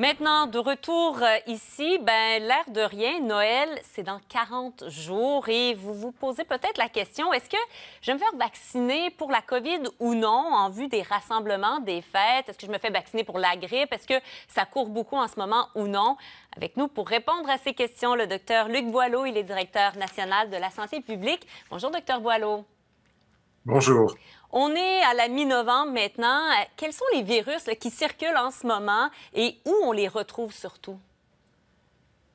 Maintenant, de retour euh, ici, ben, l'air de rien, Noël, c'est dans 40 jours et vous vous posez peut-être la question, est-ce que je vais me faire vacciner pour la COVID ou non en vue des rassemblements, des fêtes? Est-ce que je me fais vacciner pour la grippe? Est-ce que ça court beaucoup en ce moment ou non? Avec nous pour répondre à ces questions, le docteur Luc Boileau, il est directeur national de la santé publique. Bonjour, docteur Boileau. Bonjour. On est à la mi-novembre maintenant. Euh, quels sont les virus qui circulent en ce moment et où on les retrouve surtout?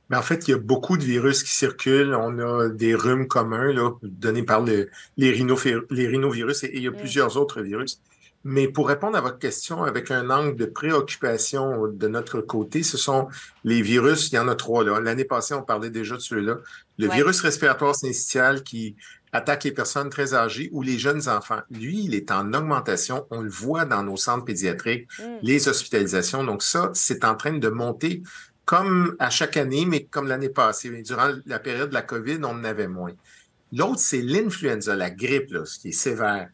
Ben, en fait, il y a beaucoup de virus qui circulent. On a des rhumes communs donnés par les, rhinovirus et, il y a mm. plusieurs autres virus. Mais pour répondre à votre question avec un angle de préoccupation de notre côté, ce sont les virus. Il y en a trois. L'année passée, on parlait déjà de celui là Le virus respiratoire syncytial qui attaque les personnes très âgées ou les jeunes enfants. Lui, il est en augmentation. On le voit dans nos centres pédiatriques, mm. les hospitalisations. Donc ça, c'est en train de monter comme à chaque année, mais comme l'année passée. Durant la période de la COVID, on en avait moins. L'autre, c'est l'influenza, la grippe, là, ce qui est sévère.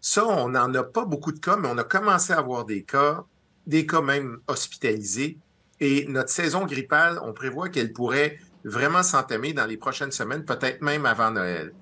Ça, on n'en a pas beaucoup de cas, mais on a commencé à avoir des cas, des cas même hospitalisés. Et notre saison grippale, on prévoit qu'elle pourrait vraiment s'entamer dans les prochaines semaines, peut-être même avant Noël.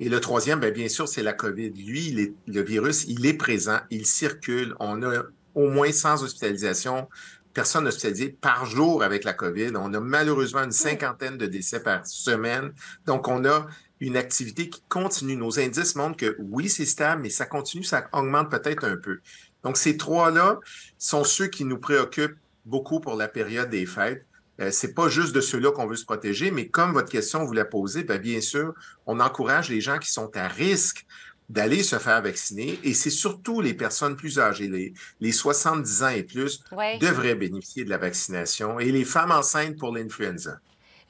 Et le troisième, ben, bien, sûr, c'est la COVID. Lui, le virus, il est présent, il circule. On a au moins 100 hospitalisations, personnes hospitalisées par jour avec la COVID. On a malheureusement une cinquantaine de décès par semaine. Donc, on a une activité qui continue. Nos indices montrent que oui, c'est stable, mais ça continue, ça augmente peut-être un peu. Donc, ces trois-là sont ceux qui nous préoccupent beaucoup pour la période des fêtes. Euh, c'est pas juste de ceux-là qu'on veut se protéger, mais comme votre question vous l'a posée, bien, bien sûr, on encourage les gens qui sont à risque d'aller se faire vacciner. Et c'est surtout les personnes plus âgées, les, les 70 ans et plus, qui devraient bénéficier de la vaccination et les femmes enceintes pour l'influenza.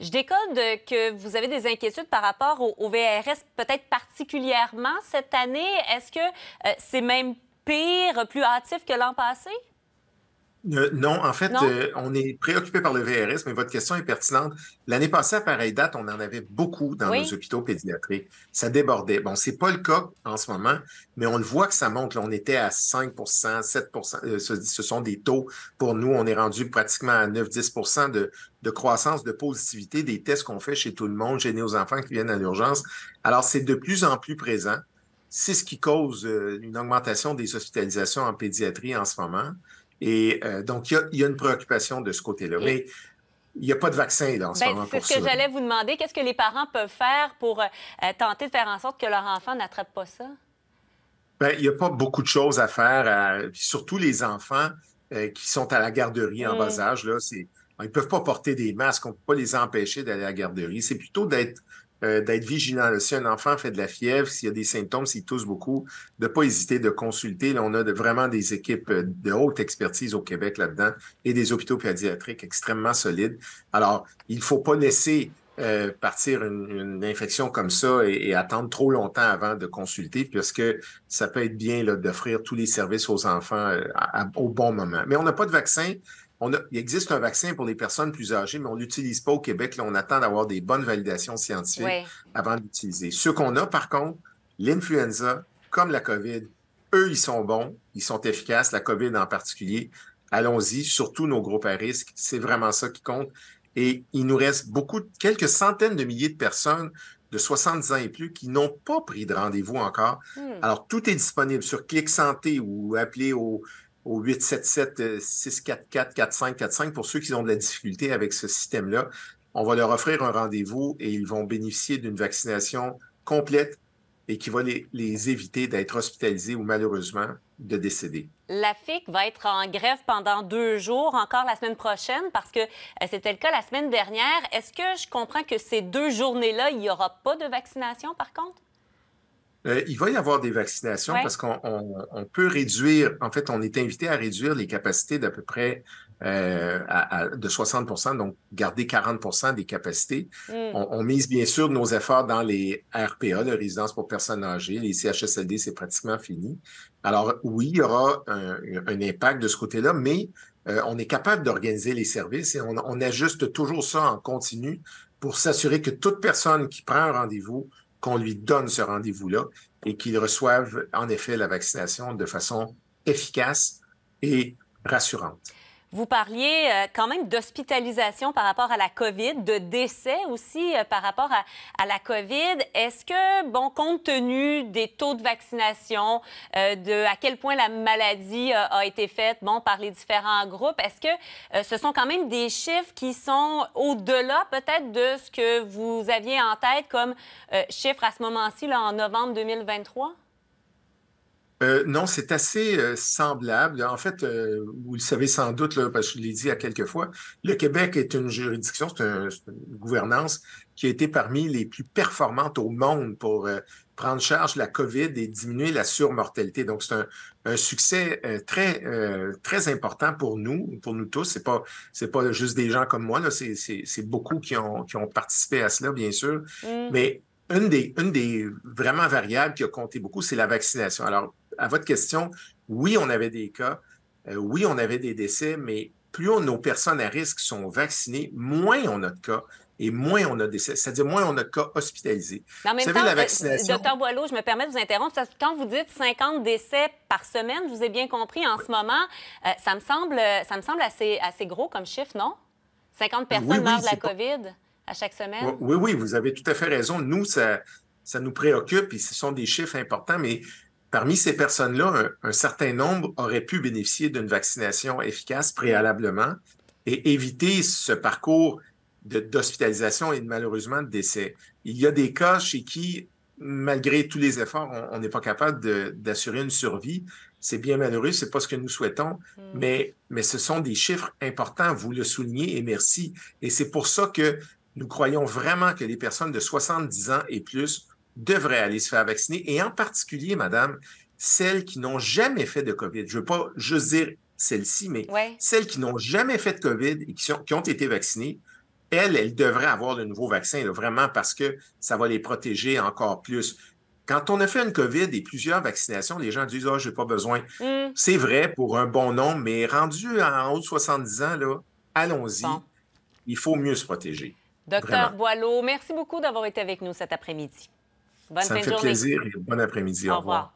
Je décode que vous avez des inquiétudes par rapport au, VRS, peut-être particulièrement cette année. Est-ce que euh, c'est même pire, plus hâtif que l'an passé? non, en fait, euh, on est préoccupé par le VRS, mais votre question est pertinente. L'année passée, à pareille date, on en avait beaucoup dans nos hôpitaux pédiatriques. Ça débordait. Bon, c'est pas le cas en ce moment, mais on le voit que ça monte. on était à 5 7 euh, ce, sont des taux. Pour nous, on est rendu pratiquement à 9-10 de, de croissance, de positivité des tests qu'on fait chez tout le monde, gênés aux enfants qui viennent à l'urgence. Alors, c'est de plus en plus présent. C'est ce qui cause euh, une augmentation des hospitalisations en pédiatrie en ce moment. Et euh, donc, il y, a une préoccupation de ce côté-là. Mais il n'y a pas de vaccin dans en ce pour ben, moment. C'est ce que j'allais vous demander. Qu'est-ce que les parents peuvent faire pour euh, tenter de faire en sorte que leur enfant n'attrape pas ça? Bien, il n'y a pas beaucoup de choses à faire, surtout les enfants euh, qui sont à la garderie en bas mmh. âge. ils ne peuvent pas porter des masques, on ne peut pas les empêcher d'aller à la garderie. C'est plutôt d'être euh, d'être vigilant. Si un enfant fait de la fièvre, s'il y a des symptômes, s'il tousse beaucoup, de ne pas hésiter de consulter. on a vraiment des équipes euh, de haute expertise au Québec là-dedans et des hôpitaux pédiatriques extrêmement solides. Alors, il ne faut pas laisser euh, partir une, infection comme ça et, attendre trop longtemps avant de consulter, puisque ça peut être bien d'offrir tous les services aux enfants au bon moment. Mais on n'a pas de vaccin il existe un vaccin pour les personnes plus âgées, mais on ne l'utilise pas au Québec. Là, on attend d'avoir des bonnes validations scientifiques avant de l'utiliser. qu'on a, par contre, l'influenza, comme la COVID, eux, ils sont bons, ils sont efficaces, la COVID en particulier. Allons-y, surtout nos groupes à risque. C'est vraiment ça qui compte. Et il nous reste beaucoup, quelques centaines de milliers de personnes de 70 ans et plus qui n'ont pas pris de rendez-vous encore. Hmm. Alors, tout est disponible sur Clic Santé ou appelez au au 877-644-4545 euh, pour ceux qui ont de la difficulté avec ce système-là. On va leur offrir un rendez-vous et ils vont bénéficier d'une vaccination complète et qui va les, les éviter d'être hospitalisés ou malheureusement de décéder. La FIC va être en grève pendant deux jours, encore la semaine prochaine, parce que euh, c'était le cas la semaine dernière. Est-ce que je comprends que ces deux journées-là, il n'y aura pas de vaccination par contre? Euh, il va y avoir des vaccinations parce qu'on peut réduire, en fait, on est invité à réduire les capacités d'à peu près euh, de 60 donc garder 40 des capacités. Mm. On, mise bien sûr nos efforts dans les RPA, les résidence pour personnes âgées. Les CHSLD, c'est pratiquement fini. Alors oui, il y aura un, impact de ce côté-là, mais euh, on est capable d'organiser les services et on, on ajuste toujours ça en continu pour s'assurer que toute personne qui prend un rendez-vous qu'on lui donne ce rendez-vous-là et qu'il reçoive en effet la vaccination de façon efficace et rassurante. Vous parliez euh, quand même d'hospitalisation par rapport à la COVID, de décès aussi euh, par rapport à, la COVID. Est-ce que, bon, compte tenu des taux de vaccination, euh, de à quel point la maladie a été faite, bon, par les différents groupes, est-ce que ce sont quand même des chiffres qui sont au-delà peut-être de ce que vous aviez en tête comme chiffre à ce moment-ci, en novembre 2023? Euh, non, c'est assez euh, semblable. En fait, euh, vous le savez sans doute, parce que je l'ai dit à quelques fois, le Québec est une juridiction, c'est une gouvernance qui a été parmi les plus performantes au monde pour prendre charge la COVID et diminuer la surmortalité. Donc, c'est un, succès très, très important pour nous, pour nous tous. C'est pas, c'est pas juste des gens comme moi, là. C'est, beaucoup qui ont, qui ont participé à cela, bien sûr. Mm. Mais une des, une des vraiment variables qui a compté beaucoup, c'est la vaccination. Alors, à votre question, oui, on avait des cas, euh, oui, on avait des décès, mais plus nos personnes à risque sont vaccinées, moins on a de cas et moins on a de décès, c'est-à-dire moins on a de cas hospitalisés. En même vous savez, la euh, vaccination... Docteur Boileau, je me permets de vous interrompre. Quand vous dites 50 décès par semaine, je vous ai bien compris en ce moment, euh, ça me semble, ça me semble assez, assez gros comme chiffre, non? 50 personnes mortes meurent de la COVID à chaque semaine? Oui, oui, vous avez tout à fait raison. Nous, ça, ça nous préoccupe et ce sont des chiffres importants, mais Parmi ces personnes-là, un, certain nombre auraient pu bénéficier d'une vaccination efficace préalablement et éviter ce parcours d'hospitalisation et malheureusement de décès. Il y a des cas chez qui, malgré tous les efforts, on n'est pas capable d'assurer une survie. C'est bien malheureux, c'est pas ce que nous souhaitons, mm. mais, mais ce sont des chiffres importants, vous le soulignez et merci. Et c'est pour ça que nous croyons vraiment que les personnes de 70 ans et plus devraient aller se faire vacciner, et en particulier, madame, celles qui n'ont jamais fait de COVID. Je ne veux pas juste dire celles-ci, mais celles qui n'ont jamais fait de COVID et qui, ont été vaccinées, elles, elles devraient avoir le nouveau vaccin, vraiment, parce que ça va les protéger encore plus. Quand on a fait une COVID et plusieurs vaccinations, les gens disent Ah, oh, j'ai pas besoin. Mm. C'est vrai pour un bon nombre, mais rendu en haut de 70 ans, là, allons-y. Il faut mieux se protéger. Docteur Boileau, merci beaucoup d'avoir été avec nous cet après-midi. Ça me fait plaisir et bon après-midi. Au, revoir.